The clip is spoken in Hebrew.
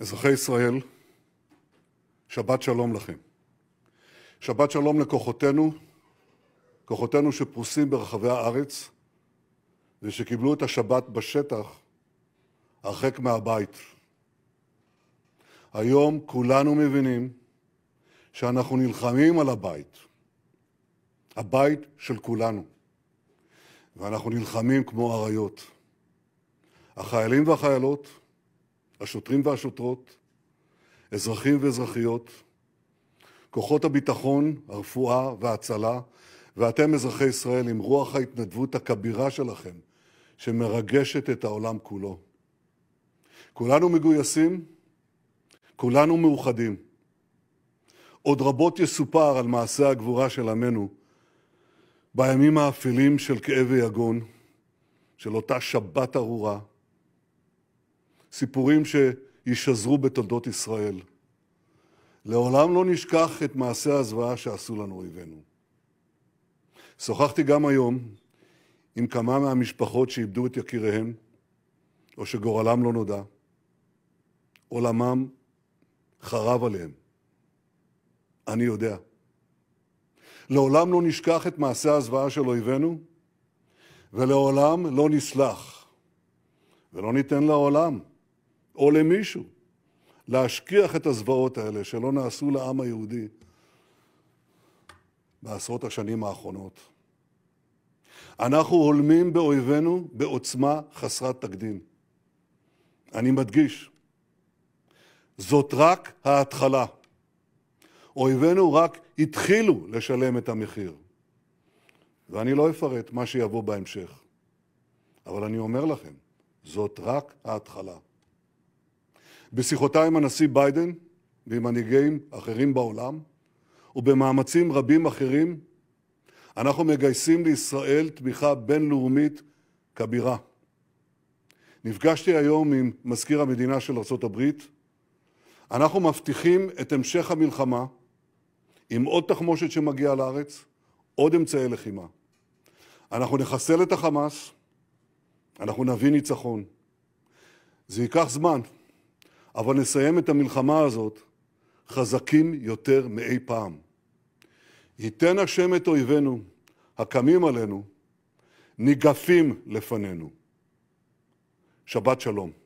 אזרחי ישראל, שבת שלום לכם. שבת שלום לכוחותינו, כוחותינו שפרוסים ברחבי הארץ ושקיבלו את השבת בשטח הרחק מהבית. היום כולנו מבינים שאנחנו נלחמים על הבית, הבית של כולנו, ואנחנו נלחמים כמו אריות. החיילים והחיילות, השוטרים והשוטרות, אזרחים ואזרחיות, כוחות הביטחון, הרפואה וההצלה, ואתם, אזרחי ישראל, עם רוח ההתנדבות הכבירה שלכם, שמרגשת את העולם כולו. כולנו מגויסים, כולנו מאוחדים. עוד רבות יסופר על מעשה הגבורה של עמנו בימים האפלים של כאב ויגון, של אותה שבת ארורה, סיפורים שישזרו בתולדות ישראל. לעולם לא נשכח את מעשי הזוועה שעשו לנו אויבינו. שוחחתי גם היום עם כמה מהמשפחות שאיבדו את יקיריהן, או שגורלם לא נודע. עולמם חרב עליהם. אני יודע. לעולם לא נשכח את מעשה הזוועה של אויבינו, ולעולם לא נסלח, ולא ניתן לעולם או למישהו להשכיח את הזוועות האלה שלא נעשו לעם היהודי בעשרות השנים האחרונות. אנחנו הולמים באויבינו בעוצמה חסרת תקדים. אני מדגיש, זאת רק ההתחלה. אויבינו רק התחילו לשלם את המחיר. ואני לא אפרט מה שיבוא בהמשך, אבל אני אומר לכם, זאת רק ההתחלה. בשיחותיי עם הנשיא ביידן ועם מנהיגים אחרים בעולם, ובמאמצים רבים אחרים, אנחנו מגייסים לישראל תמיכה בינלאומית כבירה. נפגשתי היום עם מזכיר המדינה של ארה"ב. אנחנו מבטיחים את המשך המלחמה עם עוד תחמושת שמגיעה לארץ, עוד אמצעי לחימה. אנחנו נחסל את החמאס, אנחנו נביא ניצחון. זה ייקח זמן, אבל נסיים את המלחמה הזאת חזקים יותר מאי פעם. ייתן השם את אויבינו, הקמים עלינו, ניגפים לפנינו. שבת שלום.